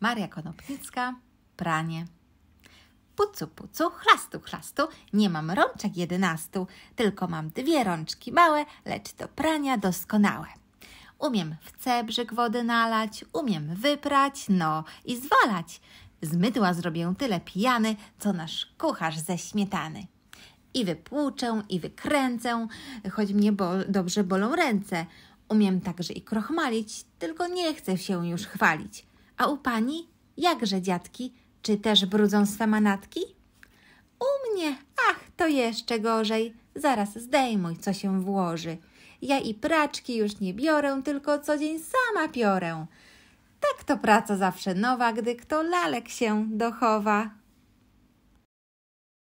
Maria Konopnicka, pranie. Pucu, pucu, chlastu, chlastu, nie mam rączek jedenastu, tylko mam dwie rączki małe, lecz do prania doskonałe. Umiem w cebrzyk wody nalać, umiem wyprać, no i zwalać. Z mydła zrobię tyle pijany, co nasz kucharz ze śmietany. I wypłuczę, i wykręcę, choć mnie bo dobrze bolą ręce. Umiem także i krochmalić, tylko nie chcę się już chwalić. A u pani? Jakże dziadki? Czy też brudzą swe manatki? U mnie? Ach, to jeszcze gorzej. Zaraz zdejmuj, co się włoży. Ja i praczki już nie biorę, tylko co dzień sama piorę. Tak to praca zawsze nowa, gdy kto lalek się dochowa.